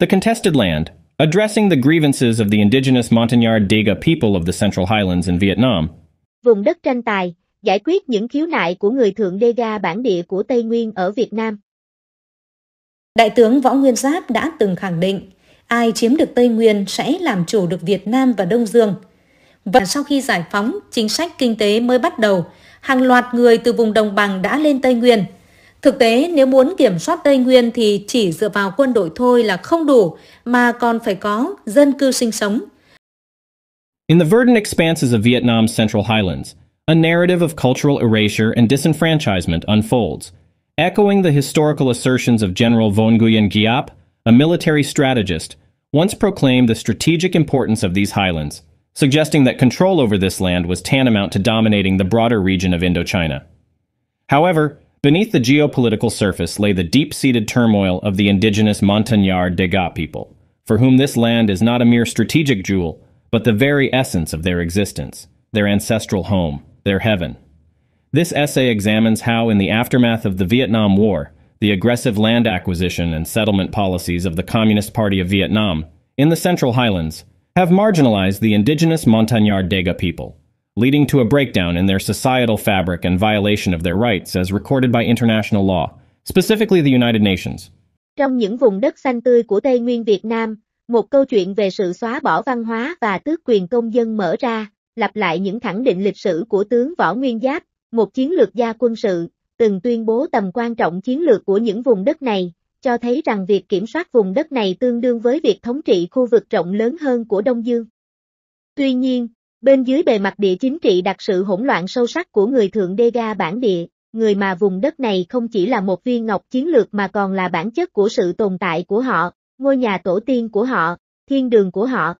The Contested Land, addressing the grievances of the indigenous Montagnard Diga people of the Central Highlands in Vietnam. Vùng đất tranh tài, giải quyết những khiếu nại của người thượng Dega bản địa của Tây Nguyên ở Việt Nam. Đại tướng Võ Nguyên Giáp đã từng khẳng định, ai chiếm được Tây Nguyên sẽ làm chủ được Việt Nam và Đông Dương. Và sau khi giải phóng, chính sách kinh tế mới bắt đầu, hàng loạt người từ vùng đồng bằng đã lên Tây Nguyên – Thực tế, nếu muốn kiểm soát Tây Nguyên thì chỉ dựa vào quân đội thôi là không đủ, mà còn phải có dân cư sinh sống. In the verdant expanses of Vietnam's Central Highlands, a narrative of cultural erasure and disenfranchisement unfolds, echoing the historical assertions of General Von Nguyen Giap, a military strategist, once proclaimed the strategic importance of these highlands, suggesting that control over this land was tantamount to dominating the broader region of Indochina. However, Beneath the geopolitical surface lay the deep-seated turmoil of the indigenous Montagnard Degas people, for whom this land is not a mere strategic jewel, but the very essence of their existence, their ancestral home, their heaven. This essay examines how, in the aftermath of the Vietnam War, the aggressive land acquisition and settlement policies of the Communist Party of Vietnam, in the Central Highlands, have marginalized the indigenous Montagnard Degas people, leading to a breakdown in their societal fabric and violation of their rights as recorded by international law, specifically the United Nations. Trong những vùng đất xanh tươi của Tây Nguyên Việt Nam, một câu chuyện về sự xóa bỏ văn hóa và tước quyền công dân mở ra, lặp lại những khẳng định lịch sử của tướng Võ Nguyên Giáp, một chiến lược gia quân sự, từng tuyên bố tầm quan trọng chiến lược của những vùng đất này, cho thấy rằng việc kiểm soát vùng đất này tương đương với việc thống trị khu vực rộng lớn hơn của Đông Dương. Tuy nhiên, Bên dưới bề mặt địa chính trị đặt sự hỗn loạn sâu sắc của người thượng đê ga bản địa, người mà vùng đất này không chỉ là một viên ngọc chiến lược mà còn là bản chất của sự tồn tại của họ, ngôi nhà tổ tiên của họ, thiên đường của họ.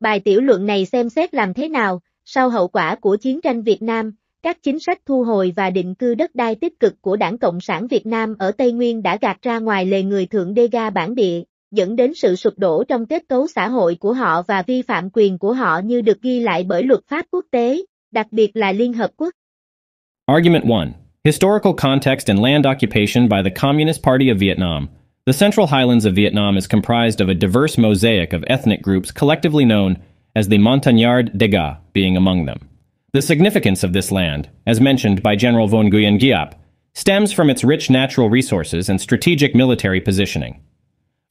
Bài tiểu luận này xem xét làm thế nào, sau hậu quả của chiến tranh Việt Nam, các chính sách thu hồi và định cư đất đai tích cực của Đảng Cộng sản Việt Nam ở Tây Nguyên đã gạt ra ngoài lề người thượng đê ga bản địa, dẫn đến sự sụp đổ trong kết cấu xã hội của họ và vi phạm quyền của họ như được ghi lại bởi luật pháp quốc tế, đặc biệt là Liên Hợp Quốc. Argument 1. Historical context and land occupation by the Communist Party of Vietnam. The Central Highlands of Vietnam is comprised of a diverse mosaic of ethnic groups collectively known as the Montagnard Dega, being among them. The significance of this land, as mentioned by General von Nguyen Giap, stems from its rich natural resources and strategic military positioning.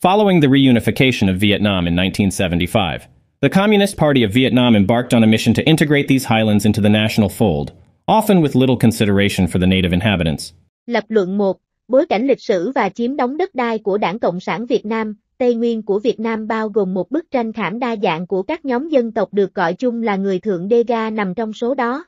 Following the reunification of Vietnam in 1975, the Communist Party of Vietnam embarked on a mission to integrate these highlands into the national fold, often with little consideration for the native inhabitants. Lập luận 1. Bối cảnh lịch sử và chiếm đóng đất đai của Đảng Cộng sản Việt Nam, Tây Nguyên của Việt Nam bao gồm một bức tranh thảm đa dạng của các nhóm dân tộc được gọi chung là người Thượng Đê Ga nằm trong số đó.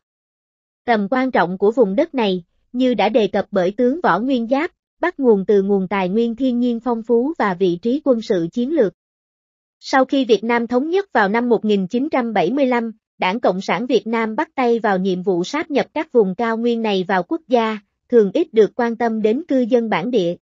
Tầm quan trọng của vùng đất này, như đã đề cập bởi tướng Võ Nguyên Giáp, bắt nguồn từ nguồn tài nguyên thiên nhiên phong phú và vị trí quân sự chiến lược. Sau khi Việt Nam thống nhất vào năm 1975, Đảng Cộng sản Việt Nam bắt tay vào nhiệm vụ sáp nhập các vùng cao nguyên này vào quốc gia, thường ít được quan tâm đến cư dân bản địa.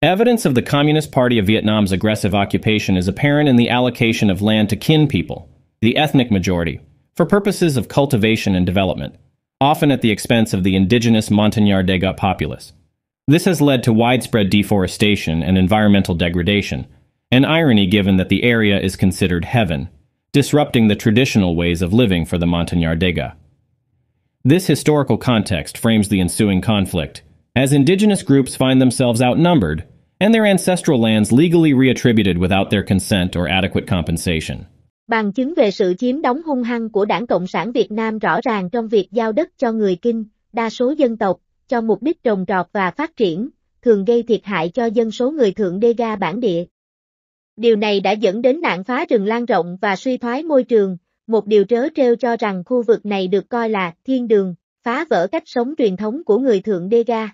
Evidence of the Communist Party of Vietnam's aggressive occupation is apparent in the allocation of land to kin people, the ethnic majority, for purposes of cultivation and development, often at the expense of the indigenous Montagnard Degas populace. This has led to widespread deforestation and environmental degradation, an irony given that the area is considered heaven, disrupting the traditional ways of living for the Montagnard Dega. This historical context frames the ensuing conflict, as indigenous groups find themselves outnumbered and their ancestral lands legally reattributed without their consent or adequate compensation. Bằng chứng về sự chiếm đóng hung hăng của Đảng Cộng sản Việt Nam rõ ràng trong việc giao đất cho người Kinh, đa số dân tộc, cho mục đích trồng trọt và phát triển, thường gây thiệt hại cho dân số người thượng đê ga bản địa. Điều này đã dẫn đến nạn phá rừng lan rộng và suy thoái môi trường, một điều trớ trêu cho rằng khu vực này được coi là thiên đường, phá vỡ cách sống truyền thống của người thượng đê ga.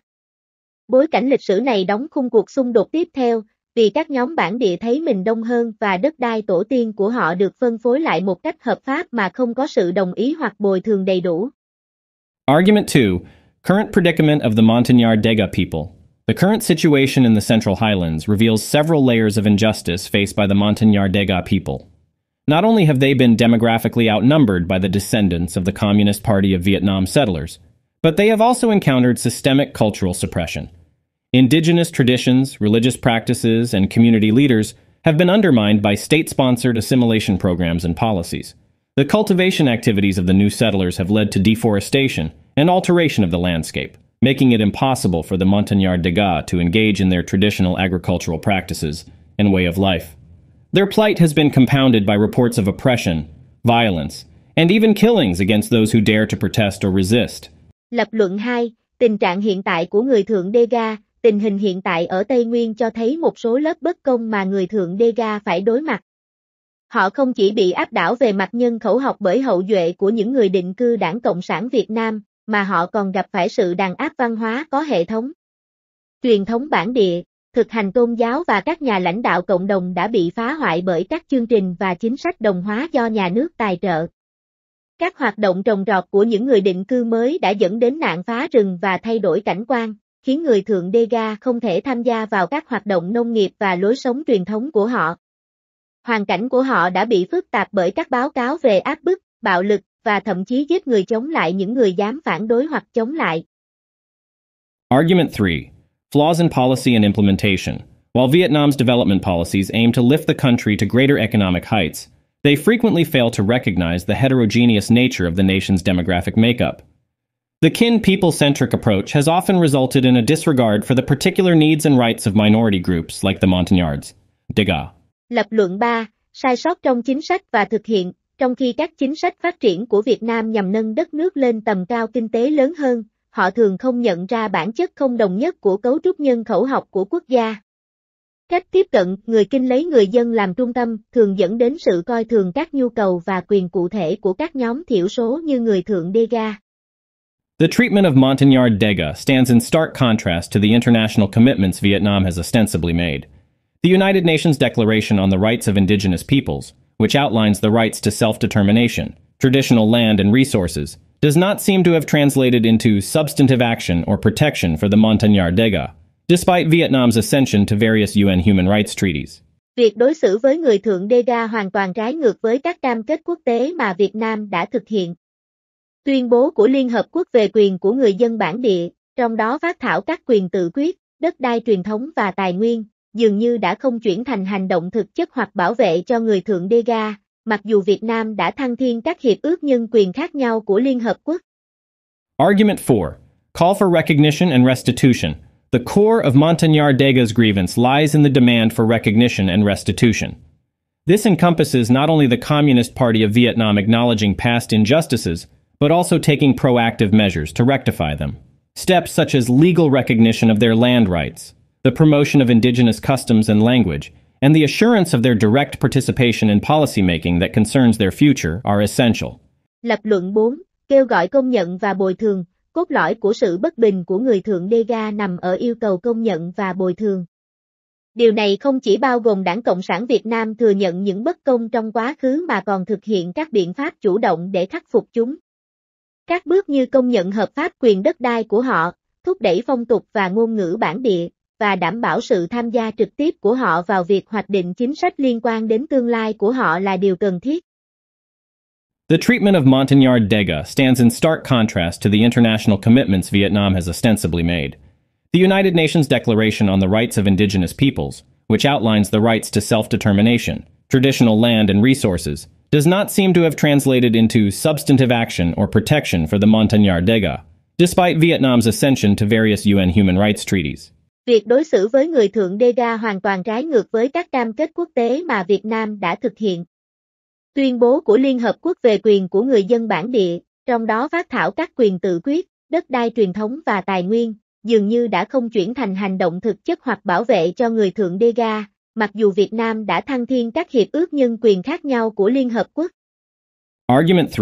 Bối cảnh lịch sử này đóng khung cuộc xung đột tiếp theo, vì các nhóm bản địa thấy mình đông hơn và đất đai tổ tiên của họ được phân phối lại một cách hợp pháp mà không có sự đồng ý hoặc bồi thường đầy đủ. Argument 2. Current predicament of the Montagnard Dega people. The current situation in the Central Highlands reveals several layers of injustice faced by the Montagnard Dega people. Not only have they been demographically outnumbered by the descendants of the Communist Party of Vietnam settlers, but they have also encountered systemic cultural suppression. Indigenous traditions, religious practices, and community leaders have been undermined by state-sponsored assimilation programs and policies. The cultivation activities of the new settlers have led to deforestation, an alteration of the landscape, making it impossible for the Montagnard Degas to engage in their traditional agricultural practices and way of life. Their plight has been compounded by reports of oppression, violence, and even killings against those who dare to protest or resist. Lập luận 2, tình trạng hiện tại của người thượng Dega, tình hình hiện tại ở Tây Nguyên cho thấy một số lớp bất công mà người thượng Dega phải đối mặt. Họ không chỉ bị áp đảo về mặt nhân khẩu học bởi hậu duệ của những người định cư đảng Cộng sản Việt Nam, mà họ còn gặp phải sự đàn áp văn hóa có hệ thống. Truyền thống bản địa, thực hành tôn giáo và các nhà lãnh đạo cộng đồng đã bị phá hoại bởi các chương trình và chính sách đồng hóa do nhà nước tài trợ. Các hoạt động trồng trọt của những người định cư mới đã dẫn đến nạn phá rừng và thay đổi cảnh quan, khiến người thượng đê ga không thể tham gia vào các hoạt động nông nghiệp và lối sống truyền thống của họ. Hoàn cảnh của họ đã bị phức tạp bởi các báo cáo về áp bức, bạo lực, và thậm chí giết người chống lại những người dám phản đối hoặc chống lại. Argument 3. Flaws in policy and implementation. While Vietnam's development policies aim to lift the country to greater economic heights, they frequently fail to recognize the heterogeneous nature of the nation's demographic makeup. The kin people centric approach has often resulted in a disregard for the particular needs and rights of minority groups like the Montagnards. Degas. Lập luận 3. Sai sót trong chính sách và thực hiện trong khi các chính sách phát triển của Việt Nam nhằm nâng đất nước lên tầm cao kinh tế lớn hơn, họ thường không nhận ra bản chất không đồng nhất của cấu trúc nhân khẩu học của quốc gia. Cách tiếp cận người kinh lấy người dân làm trung tâm thường dẫn đến sự coi thường các nhu cầu và quyền cụ thể của các nhóm thiểu số như người thượng đê ga. The treatment of Montagnard Dega stands in stark contrast to the international commitments Vietnam has ostensibly made. The United Nations Declaration on the Rights of Indigenous Peoples – which outlines the rights to self-determination, traditional land and resources, does not seem to have translated into substantive action or protection for the Montagnard Dega, despite Vietnam's ascension to various UN human rights treaties. Việc đối xử với người thượng Dega hoàn toàn trái ngược với các cam kết quốc tế mà Việt Nam đã thực hiện. Tuyên bố của Liên Hợp Quốc về quyền của người dân bản địa, trong đó phát thảo các quyền tự quyết, đất đai truyền thống và tài nguyên, dường như đã không chuyển thành hành động thực chất hoặc bảo vệ cho người thượng đê ga, mặc dù Việt Nam đã thăng thiên các hiệp ước nhân quyền khác nhau của Liên Hợp Quốc. Argument 4. Call for recognition and restitution. The core of Montagnard Dega's grievance lies in the demand for recognition and restitution. This encompasses not only the Communist Party of Vietnam acknowledging past injustices, but also taking proactive measures to rectify them. Steps such as legal recognition of their land rights, the promotion of indigenous customs and language, and the assurance of their direct participation in policymaking that concerns their future are essential. Lập luận 4, kêu gọi công nhận và bồi thường, cốt lõi của sự bất bình của người thượng đê ga nằm ở yêu cầu công nhận và bồi thường. Điều này không chỉ bao gồm Đảng Cộng sản Việt Nam thừa nhận những bất công trong quá khứ mà còn thực hiện các biện pháp chủ động để khắc phục chúng. Các bước như công nhận hợp pháp quyền đất đai của họ, thúc đẩy phong tục và ngôn ngữ bản địa, và đảm bảo sự tham gia trực tiếp của họ vào việc hoạch định chính sách liên quan đến tương lai của họ là điều cần thiết. The treatment of Montagnard Dega stands in stark contrast to the international commitments Vietnam has ostensibly made. The United Nations Declaration on the Rights of Indigenous Peoples, which outlines the rights to self-determination, traditional land and resources, does not seem to have translated into substantive action or protection for the Montagnard Dega, despite Vietnam's ascension to various UN human rights treaties. Việc đối xử với người thượng đê ga hoàn toàn trái ngược với các cam kết quốc tế mà Việt Nam đã thực hiện. Tuyên bố của Liên Hợp Quốc về quyền của người dân bản địa, trong đó phát thảo các quyền tự quyết, đất đai truyền thống và tài nguyên, dường như đã không chuyển thành hành động thực chất hoặc bảo vệ cho người thượng đê ga, mặc dù Việt Nam đã thăng thiên các hiệp ước nhân quyền khác nhau của Liên Hợp Quốc. Argument 3.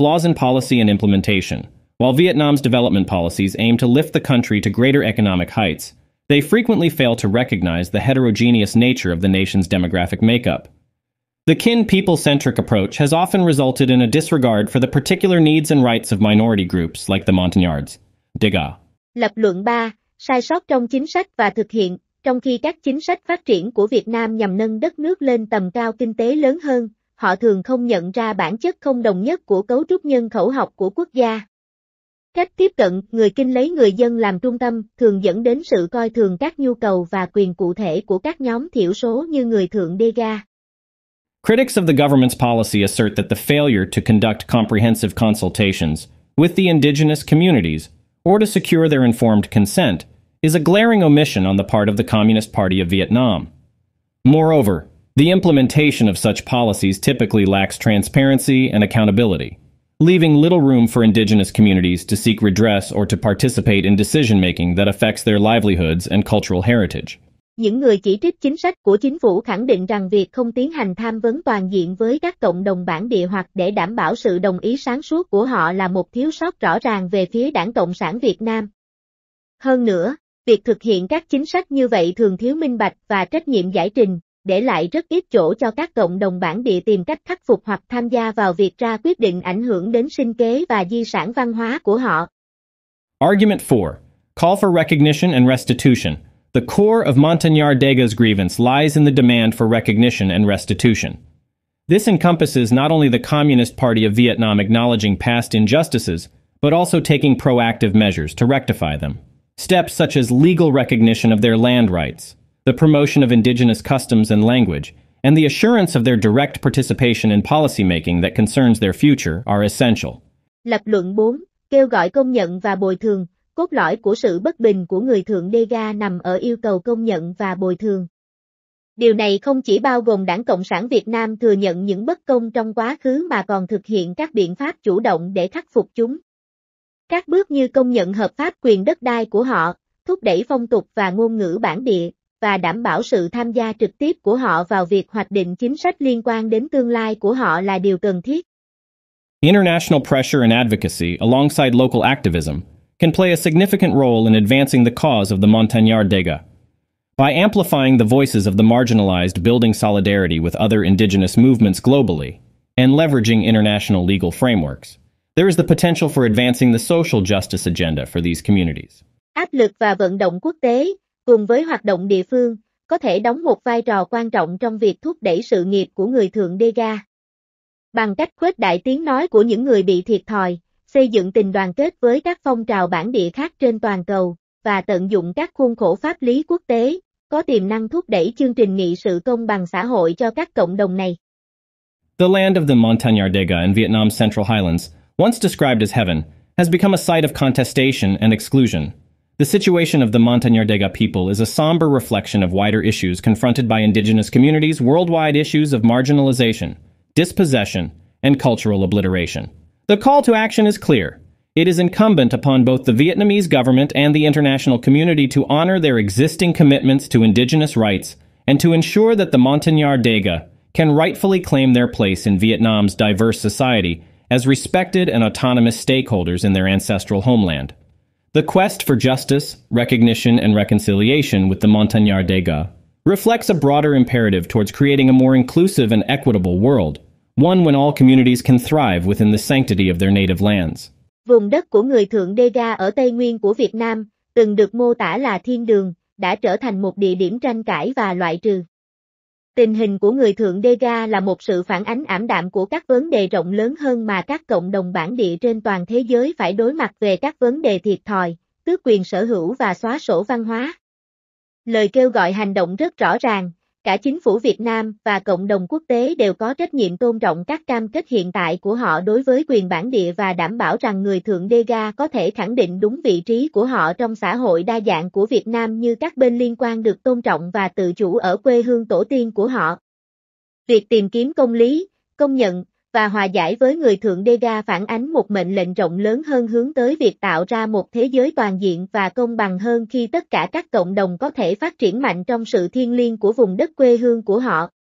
Flaws in policy and implementation. While Vietnam's development policies aim to lift the country to greater economic heights, they frequently fail to recognize the heterogeneous nature of the nation's demographic makeup. The kin people centric approach has often resulted in a disregard for the particular needs and rights of minority groups like the Montagnards. Degas. Lập luận 3, sai sót trong chính sách và thực hiện, trong khi các chính sách phát triển của Việt Nam nhằm nâng đất nước lên tầm cao kinh tế lớn hơn, họ thường không nhận ra bản chất không đồng nhất của cấu trúc nhân khẩu học của quốc gia. Cách tiếp cận, người kinh lấy người dân làm trung tâm, thường dẫn đến sự coi thường các nhu cầu và quyền cụ thể của các nhóm thiểu số như người thượng đê ga. Critics of the government's policy assert that the failure to conduct comprehensive consultations with the indigenous communities or to secure their informed consent is a glaring omission on the part of the Communist Party of Vietnam. Moreover, the implementation of such policies typically lacks transparency and accountability leaving little room for indigenous communities to seek redress or to participate in decision-making that affects their livelihoods and cultural heritage. Những người chỉ trích chính sách của chính phủ khẳng định rằng việc không tiến hành tham vấn toàn diện với các cộng đồng bản địa hoặc để đảm bảo sự đồng ý sáng suốt của họ là một thiếu sót rõ ràng về phía Đảng Cộng sản Việt Nam. Hơn nữa, việc thực hiện các chính sách như vậy thường thiếu minh bạch và trách nhiệm giải trình, để lại rất ít chỗ cho các cộng đồng bản địa tìm cách khắc phục hoặc tham gia vào việc ra quyết định ảnh hưởng đến sinh kế và di sản văn hóa của họ. Argument 4. Call for recognition and restitution. The core of Montagnard grievance lies in the demand for recognition and restitution. This encompasses not only the Communist Party of Vietnam acknowledging past injustices, but also taking proactive measures to rectify them. Steps such as legal recognition of their land rights, the promotion of indigenous customs and language, and the assurance of their direct participation in policymaking that concerns their future are essential. Lập luận 4, kêu gọi công nhận và bồi thường, cốt lõi của sự bất bình của người thượng đê ga nằm ở yêu cầu công nhận và bồi thường. Điều này không chỉ bao gồm Đảng Cộng sản Việt Nam thừa nhận những bất công trong quá khứ mà còn thực hiện các biện pháp chủ động để khắc phục chúng. Các bước như công nhận hợp pháp quyền đất đai của họ, thúc đẩy phong tục và ngôn ngữ bản địa, và đảm bảo sự tham gia trực tiếp của họ vào việc hoạch định chính sách liên quan đến tương lai của họ là điều cần thiết. International pressure and advocacy, alongside local activism, can play a significant role in advancing the cause of the Montagnard Dega. By amplifying the voices of the marginalized building solidarity with other indigenous movements globally, and leveraging international legal frameworks, there is the potential for advancing the social justice agenda for these communities. Áp lực và vận động quốc tế, Cùng với hoạt động địa phương, có thể đóng một vai trò quan trọng trong việc thúc đẩy sự nghiệp của người thượng đê ga. Bằng cách khuếch đại tiếng nói của những người bị thiệt thòi, xây dựng tình đoàn kết với các phong trào bản địa khác trên toàn cầu, và tận dụng các khuôn khổ pháp lý quốc tế, có tiềm năng thúc đẩy chương trình nghị sự công bằng xã hội cho các cộng đồng này. The land of the Montagnard Dega in Vietnam's Central Highlands, once described as heaven, has become a site of contestation and exclusion. The situation of the Dega people is a somber reflection of wider issues confronted by indigenous communities, worldwide issues of marginalization, dispossession, and cultural obliteration. The call to action is clear. It is incumbent upon both the Vietnamese government and the international community to honor their existing commitments to indigenous rights and to ensure that the Dega can rightfully claim their place in Vietnam's diverse society as respected and autonomous stakeholders in their ancestral homeland. The quest for justice, recognition, and reconciliation with the Montagnard Degas reflects a broader imperative towards creating a more inclusive and equitable world, one when all communities can thrive within the sanctity of their native lands. Vùng đất của người Thượng Dega ở Tây Nguyên của Việt Nam, từng được mô tả là thiên đường, đã trở thành một địa điểm tranh cãi và loại trừ. Tình hình của người thượng đê ga là một sự phản ánh ảm đạm của các vấn đề rộng lớn hơn mà các cộng đồng bản địa trên toàn thế giới phải đối mặt về các vấn đề thiệt thòi, tước quyền sở hữu và xóa sổ văn hóa. Lời kêu gọi hành động rất rõ ràng, Cả chính phủ Việt Nam và cộng đồng quốc tế đều có trách nhiệm tôn trọng các cam kết hiện tại của họ đối với quyền bản địa và đảm bảo rằng người thượng đê ga có thể khẳng định đúng vị trí của họ trong xã hội đa dạng của Việt Nam như các bên liên quan được tôn trọng và tự chủ ở quê hương tổ tiên của họ. Việc tìm kiếm công lý, công nhận, và hòa giải với người thượng đế ga phản ánh một mệnh lệnh rộng lớn hơn hướng tới việc tạo ra một thế giới toàn diện và công bằng hơn khi tất cả các cộng đồng có thể phát triển mạnh trong sự thiên liêng của vùng đất quê hương của họ.